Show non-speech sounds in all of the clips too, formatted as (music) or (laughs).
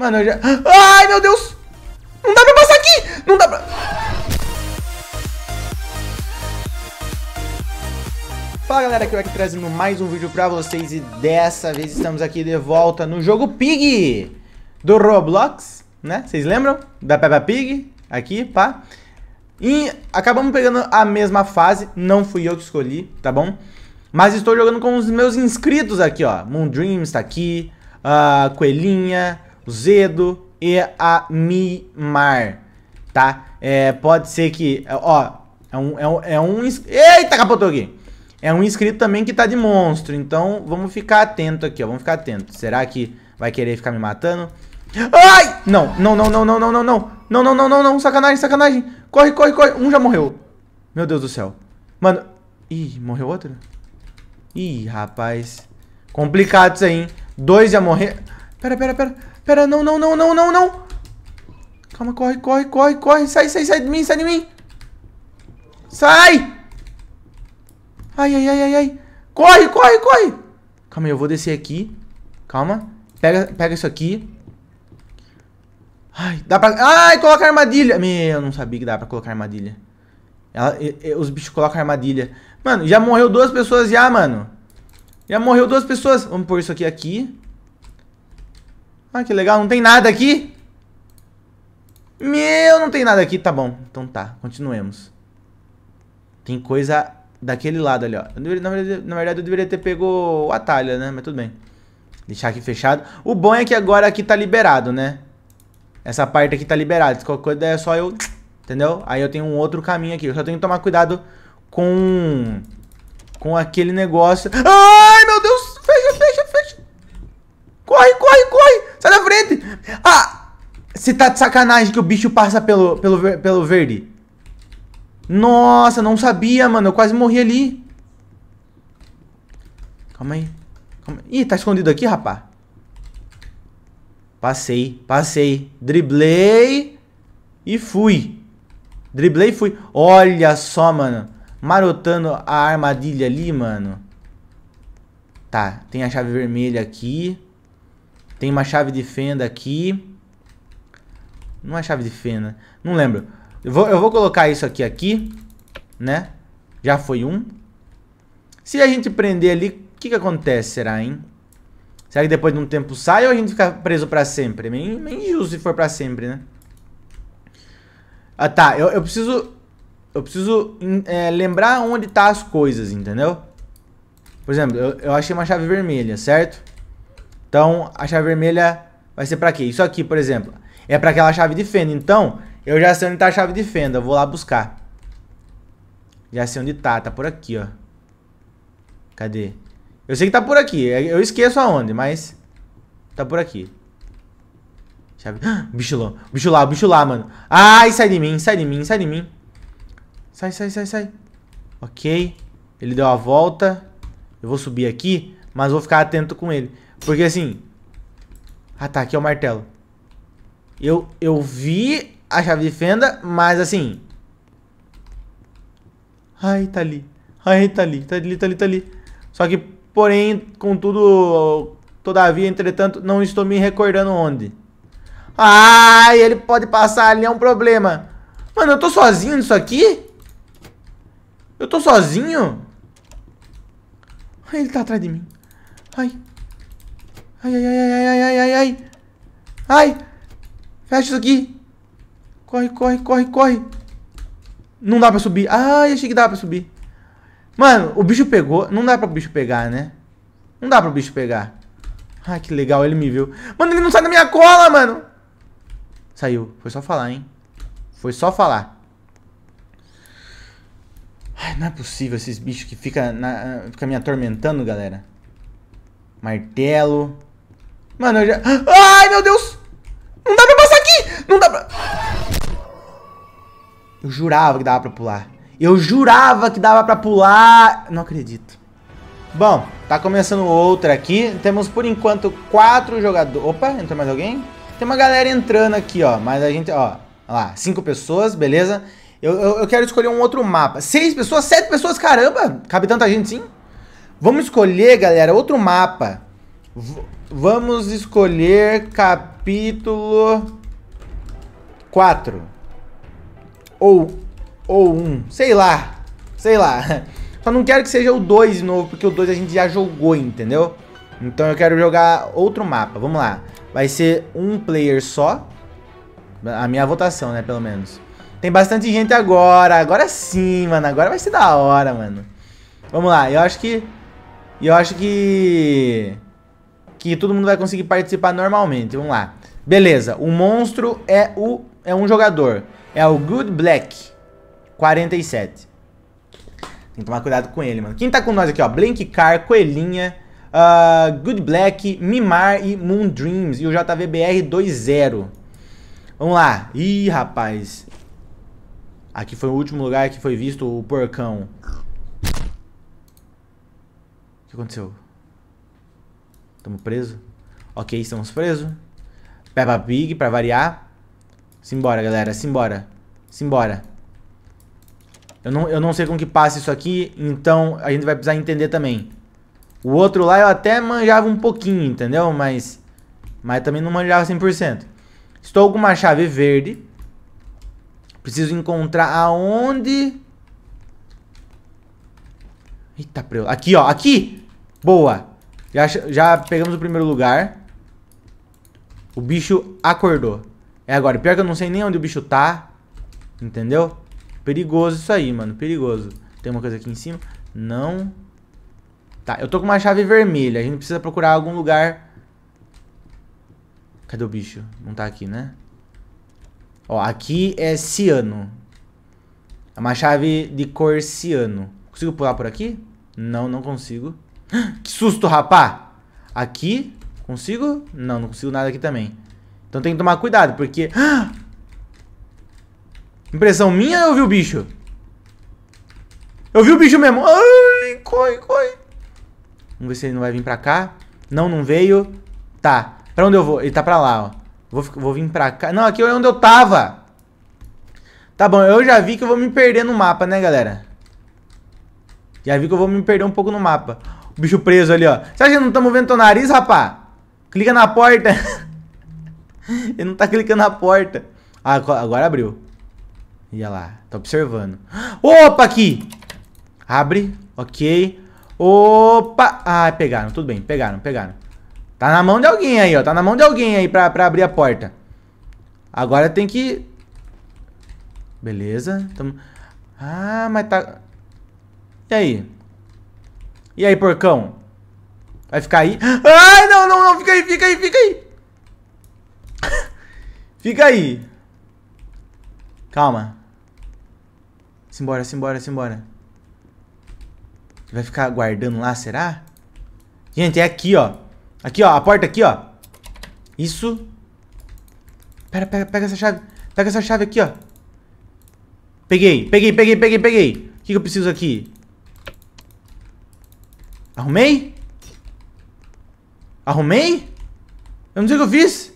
Mano, eu já... Ai, meu Deus! Não dá pra passar aqui! Não dá pra... Fala galera, aqui é eu aqui trazendo mais um vídeo pra vocês e dessa vez estamos aqui de volta no jogo Pig do Roblox, né? Vocês lembram? Da Peppa Pig, aqui, pá. E acabamos pegando a mesma fase, não fui eu que escolhi, tá bom? Mas estou jogando com os meus inscritos aqui, ó. Moon Dreams tá aqui, a ah, Coelhinha, Zedo e a Mimar, tá? É, pode ser que, ó, é um, é um, é um Eita, capotou aqui! É um inscrito também que tá de monstro, então vamos ficar atento aqui, ó, vamos ficar atento. Será que vai querer ficar me matando? Ai! Não, não, não, não, não, não, não, não, não, não, não, não, não, sacanagem, sacanagem. Corre, corre, corre. Um já morreu. Meu Deus do céu. Mano, ih, morreu outro? Ih, rapaz. Complicado isso aí, hein? Dois já morreram. Pera, pera, pera. Pera, não, não, não, não, não, não. Calma, corre, corre, corre, corre. Sai, sai, sai de mim, sai de mim. Sai! Ai, ai, ai, ai, ai. Corre, corre, corre. Calma aí, eu vou descer aqui. Calma. Pega, pega isso aqui. Ai, dá pra... Ai, coloca armadilha. Meu, eu não sabia que dá pra colocar armadilha. Ela, e, e, os bichos colocam armadilha. Mano, já morreu duas pessoas já, mano. Já morreu duas pessoas. Vamos pôr isso aqui aqui. Ah, que legal, não tem nada aqui? Meu, não tem nada aqui, tá bom. Então tá, continuemos. Tem coisa daquele lado ali, ó. Deveria, na, verdade, na verdade, eu deveria ter pego o atalho, né? Mas tudo bem. Deixar aqui fechado. O bom é que agora aqui tá liberado, né? Essa parte aqui tá liberada. Se qualquer coisa é só eu... Entendeu? Aí eu tenho um outro caminho aqui. Eu só tenho que tomar cuidado com... Com aquele negócio... Ai, meu Deus! Você tá de sacanagem que o bicho passa pelo, pelo, pelo verde. Nossa, não sabia, mano. Eu quase morri ali. Calma aí. Calma. Ih, tá escondido aqui, rapá. Passei, passei. Driblei e fui. Driblei e fui. Olha só, mano. Marotando a armadilha ali, mano. Tá, tem a chave vermelha aqui. Tem uma chave de fenda aqui. Não é chave de fenda. Não lembro. Eu vou, eu vou colocar isso aqui, aqui. Né? Já foi um. Se a gente prender ali, o que, que acontece, será, hein? Será que depois de um tempo sai ou a gente fica preso pra sempre? É meio, meio injusto se for pra sempre, né? Ah, tá. Eu, eu preciso... Eu preciso é, lembrar onde tá as coisas, entendeu? Por exemplo, eu, eu achei uma chave vermelha, certo? Então, a chave vermelha vai ser pra quê? Isso aqui, por exemplo é para aquela chave de fenda. Então, eu já sei onde tá a chave de fenda. vou lá buscar. Já sei onde tá. Tá por aqui, ó. Cadê? Eu sei que tá por aqui. Eu esqueço aonde, mas... Tá por aqui. Chave... Ah, (gasps) bicho lá. Bicho lá, bicho lá, mano. Ai, sai de mim, sai de mim, sai de mim. Sai, sai, sai, sai. Ok. Ele deu a volta. Eu vou subir aqui, mas vou ficar atento com ele. Porque assim... Ah, tá. Aqui é o martelo. Eu, eu vi a chave de fenda, mas assim... Ai, tá ali. Ai, tá ali, tá ali, tá ali, tá ali. Só que, porém, contudo, todavia, entretanto, não estou me recordando onde. Ai, ele pode passar ali, é um problema. Mano, eu tô sozinho nisso aqui? Eu tô sozinho? Ai, ele tá atrás de mim. Ai. Ai, ai, ai, ai, ai, ai, ai. Ai. Fecha isso aqui. Corre, corre, corre, corre. Não dá pra subir. Ah, achei que dava pra subir. Mano, o bicho pegou. Não dá pra o bicho pegar, né? Não dá o bicho pegar. Ai, que legal, ele me viu. Mano, ele não sai da minha cola, mano. Saiu. Foi só falar, hein? Foi só falar. Ai, não é possível esses bichos que fica, na, fica me atormentando, galera. Martelo. Mano, eu já... (gasps) Ai, meu Deus! Eu jurava que dava pra pular. Eu jurava que dava pra pular. Não acredito. Bom, tá começando outra aqui. Temos por enquanto quatro jogadores. Opa, entrou mais alguém? Tem uma galera entrando aqui, ó. Mas a gente, ó. lá, cinco pessoas, beleza? Eu, eu, eu quero escolher um outro mapa. Seis pessoas, sete pessoas, caramba! Cabe tanta gente sim? Vamos escolher, galera, outro mapa. V vamos escolher capítulo 4. Ou, ou um, sei lá, sei lá. (laughs) Só não quero que seja o 2 novo, porque o 2 a gente já jogou, entendeu? Então eu quero jogar outro mapa, vamos lá. Vai ser um player só. A minha votação, né, pelo menos. Tem bastante gente agora, agora sim, mano, agora vai ser da hora, mano. Vamos lá, eu acho que... Eu acho que... Que todo mundo vai conseguir participar normalmente, vamos lá. Beleza, o monstro é, o, é um jogador. É o Good Black 47. Tem que tomar cuidado com ele, mano. Quem tá com nós aqui, ó? Car, Coelhinha, uh, Good Black, Mimar e Moon Dreams. E o JVBR 2.0. Vamos lá. Ih, rapaz. Aqui foi o último lugar que foi visto o porcão. O que aconteceu? Tamo preso? Ok, estamos presos. Peppa Pig, pra variar. Simbora, galera. Simbora. Simbora. Eu não, eu não sei como que passa isso aqui, então a gente vai precisar entender também. O outro lá eu até manjava um pouquinho, entendeu? Mas, mas também não manjava 100%. Estou com uma chave verde. Preciso encontrar aonde... Eita, preu. Aqui, ó. Aqui! Boa! Já, já pegamos o primeiro lugar. O bicho acordou. É agora, pior que eu não sei nem onde o bicho tá. Entendeu? Perigoso isso aí, mano. Perigoso. Tem uma coisa aqui em cima? Não. Tá, eu tô com uma chave vermelha. A gente precisa procurar algum lugar. Cadê o bicho? Não tá aqui, né? Ó, aqui é ciano. É uma chave de cor ciano. Consigo pular por aqui? Não, não consigo. (gasps) Que susto, rapá! Aqui? Consigo? Não, não consigo nada aqui também. Então tem que tomar cuidado, porque... (gasps) Ah! Impressão minha eu vi o bicho? Eu vi o bicho mesmo. Ai, corre, corre. Vamos ver se ele não vai vir pra cá. Não, não veio. Tá. Pra onde eu vou? Ele tá pra lá, ó. Vou, vou vir pra cá. Não, aqui é onde eu tava. Tá bom, eu já vi que eu vou me perder no mapa, né, galera? Já vi que eu vou me perder um pouco no mapa. O bicho preso ali, ó. Você acha que não estamos vendo teu nariz, rapá? Clica na porta. (laughs) (laughs) Ele não tá clicando na porta. Ah, agora abriu. Ia lá, tá observando. Opa, aqui! Abre, ok. Opa! Ah, pegaram, tudo bem, pegaram, pegaram. Tá na mão de alguém aí, ó. Tá na mão de alguém aí pra, pra abrir a porta. Agora tem que... Beleza. Tamo... Ah, mas tá... E aí? E aí, porcão? Vai ficar aí? (gasps) Ai, não, não, não. Fica aí, fica aí, fica aí. (laughs) Fica aí. Calma. Simbora, simbora, simbora. Vai ficar aguardando lá, será? Gente, é aqui, ó. Aqui, ó. A porta aqui, ó. Isso. Pera, pega, pega essa chave. Pega essa chave aqui, ó. Peguei, peguei, peguei, peguei, peguei. O que, que eu preciso aqui? Arrumei? Arrumei? Eu não sei o que eu fiz.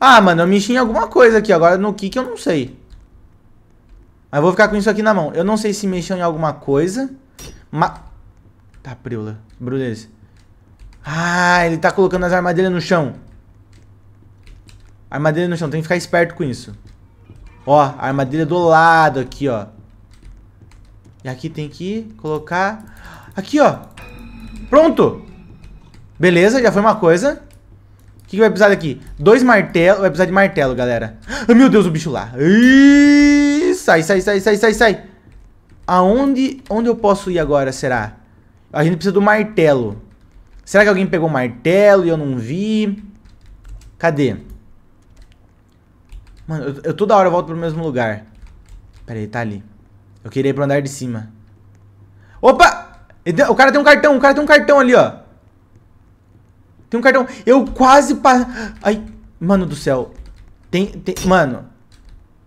Ah, mano, eu mexi em alguma coisa aqui. Agora no que que eu não sei. Mas vou ficar com isso aqui na mão. Eu não sei se mexeu em alguma coisa. Mas... Tá, preula. Brunese. Ah, ele tá colocando as armadilhas no chão. Armadilha no chão. Tem que ficar esperto com isso. Ó, armadilha do lado aqui, ó. E aqui tem que colocar... Aqui, ó. Pronto. Beleza, já foi uma coisa que, que vai precisar daqui? Dois martelos. Vai precisar de martelo, galera. Oh, meu Deus, o bicho lá. sai, sai, sai, sai, sai, sai. Aonde onde eu posso ir agora, será? A gente precisa do martelo. Será que alguém pegou o martelo e eu não vi? Cadê? Mano, eu, eu toda hora volto pro mesmo lugar. Pera aí, tá ali. Eu queria ir pro andar de cima. Opa! O cara tem um cartão, o cara tem um cartão ali, ó. Tem um cartão. Eu quase pa... Ai, mano do céu. Tem, tem... Mano.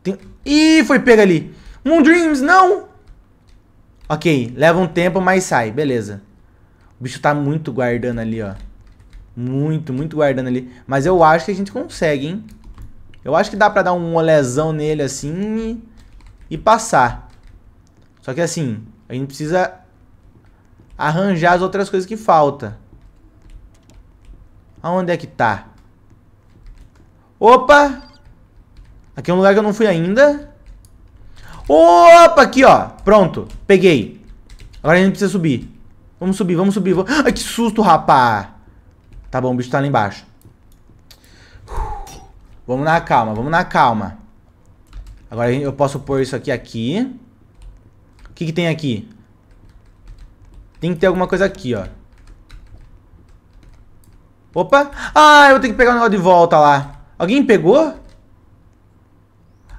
Tem... Ih, foi pega ali. Moon Dreams, não! Ok, leva um tempo, mas sai. Beleza. O bicho tá muito guardando ali, ó. Muito, muito guardando ali. Mas eu acho que a gente consegue, hein? Eu acho que dá pra dar um olezão nele, assim, e, e passar. Só que, assim, a gente precisa arranjar as outras coisas que faltam. Aonde é que tá? Opa! Aqui é um lugar que eu não fui ainda. Opa, aqui, ó. Pronto, peguei. Agora a gente precisa subir. Vamos subir, vamos subir. Vamos... Ai, que susto, rapá. Tá bom, o bicho tá lá embaixo. Vamos na calma, vamos na calma. Agora eu posso pôr isso aqui aqui. O que, que tem aqui? Tem que ter alguma coisa aqui, ó. Opa! Ah, eu vou ter que pegar o negócio de volta lá. Alguém pegou?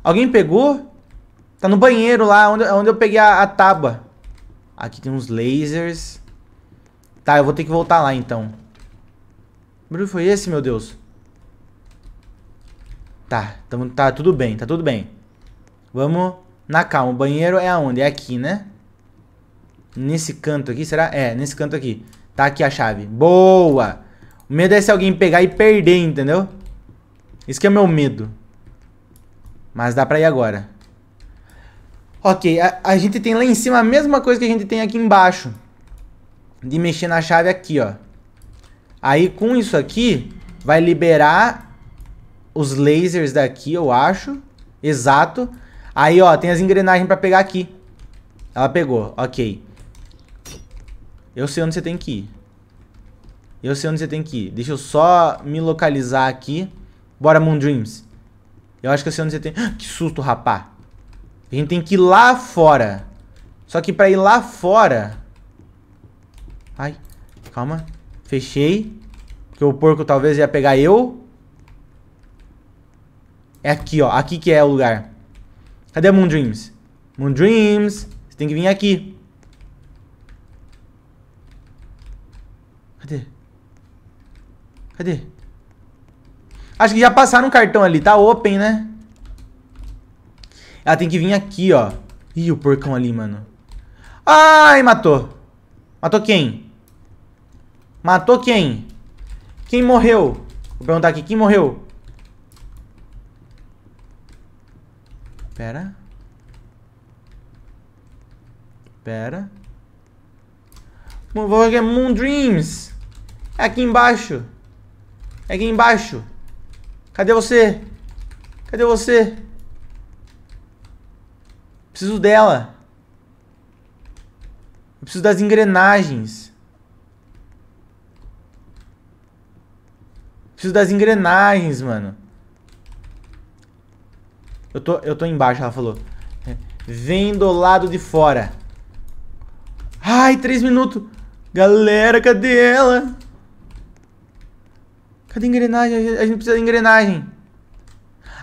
Alguém pegou? Tá no banheiro lá, onde, onde eu peguei a, a tábua. Aqui tem uns lasers. Tá, eu vou ter que voltar lá então. Que barulho foi esse, meu Deus? Tá, tamo, tá tudo bem, tá tudo bem. Vamos na calma. O banheiro é aonde? É aqui, né? Nesse canto aqui, será? É, nesse canto aqui. Tá aqui a chave. Boa! O medo é se alguém pegar e perder, entendeu? Isso que é o meu medo. Mas dá pra ir agora. Ok, a, a, gente tem lá em cima a mesma coisa que a gente tem aqui embaixo. De mexer na chave aqui, ó. Aí com isso aqui, vai liberar os lasers daqui, eu acho. Exato. Aí, ó, tem as engrenagens pra pegar aqui. Ela pegou, ok. Eu sei onde você tem que ir. Eu sei onde você tem que ir. Deixa eu só me localizar aqui. Bora, Moon Dreams. Eu acho que eu sei onde você tem... (gasps) Que susto, rapá. A gente tem que ir lá fora. Só que pra ir lá fora... Ai, calma. Fechei. Porque o porco talvez ia pegar eu. É aqui, ó. Aqui que é o lugar. Cadê a Moon Dreams? Moon Dreams. Você tem que vir aqui. Cadê? Acho que já passaram um cartão ali. Tá open, né? Ela tem que vir aqui, ó. Ih, o porcão ali, mano. Ai, matou. Matou quem? Matou quem? Quem morreu? Vou perguntar aqui. Quem morreu? Pera. Pera. Vou Moon Dreams. É aqui embaixo. É aqui embaixo. Cadê você? Cadê você? Preciso dela. Eu preciso das engrenagens. Preciso das engrenagens, mano. Eu tô, eu tô embaixo, ela falou. Vem do lado de fora. Ai, três minutos. Galera, cadê ela? Cadê a engrenagem? A gente precisa de engrenagem.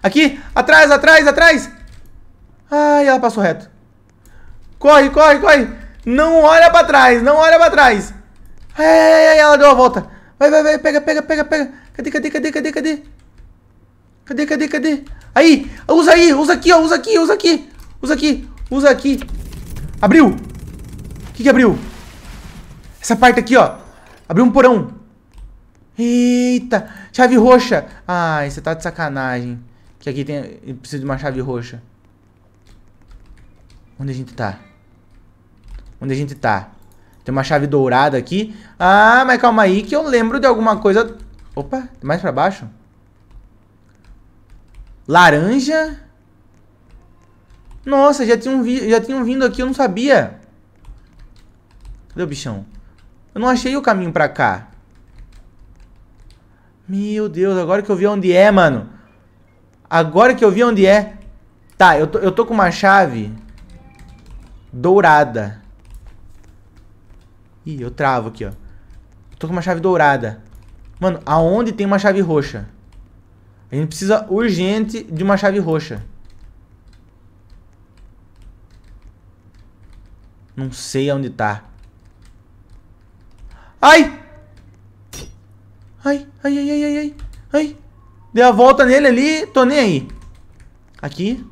Aqui! Atrás, atrás, atrás! Ai, ela passou reto. Corre, corre, corre! Não olha pra trás, não olha pra trás! Ai, ai, ai, ela deu a volta. Vai, vai, vai, pega, pega, pega, pega. Cadê, cadê, cadê, cadê, cadê? Cadê, cadê, cadê? Aí, usa aí, usa aqui, ó, usa aqui, usa aqui. Usa aqui, usa aqui. Abriu! O que que abriu? Essa parte aqui, ó. Abriu um porão. Eita! Chave roxa! Ai, você tá de sacanagem. Que aqui tem... Eu preciso de uma chave roxa. Onde a gente tá? Onde a gente tá? Tem uma chave dourada aqui. Ah, mas calma aí que eu lembro de alguma coisa... Opa, mais pra baixo. Laranja. Nossa, já tinham, vi... já tinham vindo aqui, eu não sabia. Cadê o bichão? Eu não achei o caminho pra cá. Meu Deus, agora que eu vi onde é, mano. Agora que eu vi onde é. Tá, eu tô, eu tô com uma chave dourada. Ih, eu travo aqui, ó. tô com uma chave dourada. Mano, aonde tem uma chave roxa? A gente precisa urgente de uma chave roxa. Não sei aonde tá. Ai! Ai, ai, ai, ai, ai, ai. Ai. Dei a volta nele ali, tô nem aí. Aqui.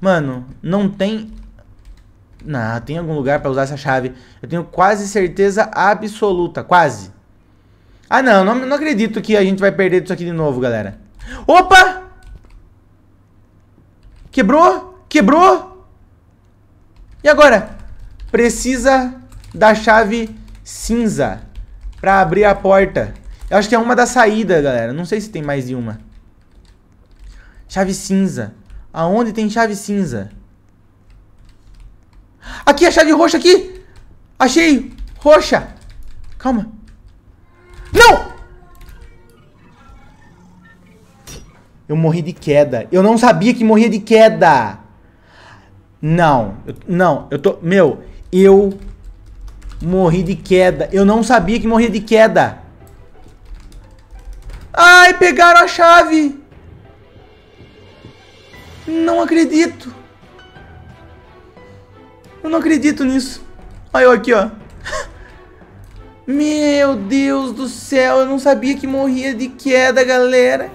Mano, não tem... Não, tem algum lugar pra usar essa chave. Eu tenho quase certeza absoluta, quase. Ah, não, não, não acredito que a gente vai perder isso aqui de novo, galera. Opa! Quebrou? Quebrou? E agora? Precisa da chave cinza pra abrir a porta. Eu acho que é uma da saída, galera. Não sei se tem mais de uma. Chave cinza. Aonde tem chave cinza? Aqui, a chave roxa aqui! Achei! Roxa! Calma. Não! Eu morri de queda. Eu não sabia que morria de queda. Não. Eu, não, eu tô... Meu, eu Morri de queda. Eu não sabia que morria de queda. Ai, pegaram a chave. Não acredito. Eu não acredito nisso. Olha eu aqui, ó. (laughs) Meu Deus do céu, eu não sabia que morria de queda, galera.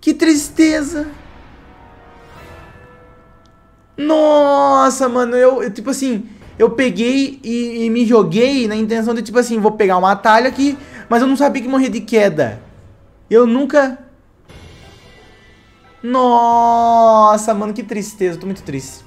Que tristeza. Nossa, mano, eu, eu tipo assim, eu peguei e, e, me joguei na intenção de, tipo assim, vou pegar um atalho aqui, mas eu não sabia que morria de queda. Eu nunca... Nossa, mano, que tristeza. Eu tô muito triste.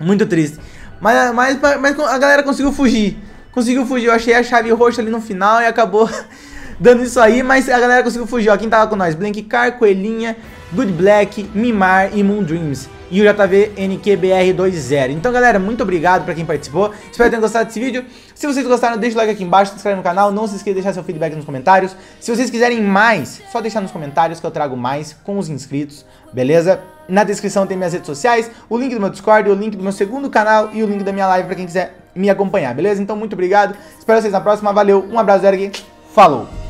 Muito triste. Mas, mas, mas a galera conseguiu fugir. Conseguiu fugir. Eu achei a chave roxa ali no final e acabou (laughs) dando isso aí. Mas a galera conseguiu fugir. Ó, quem tava com nós? Blank Car, Coelhinha, Good Black, Mimar e Moon Dreams e o JVNQBR20. Então, galera, muito obrigado pra quem participou. Espero que tenham gostado desse vídeo. Se vocês gostaram, deixa o like aqui embaixo, se inscreve no canal. Não se esqueça de deixar seu feedback nos comentários. Se vocês quiserem mais, só deixar nos comentários que eu trago mais com os inscritos, beleza? Na descrição tem minhas redes sociais, o link do meu Discord, o link do meu segundo canal e o link da minha live pra quem quiser me acompanhar, beleza? Então, muito obrigado. Espero vocês na próxima. Valeu, um abraço, Eric. Falou!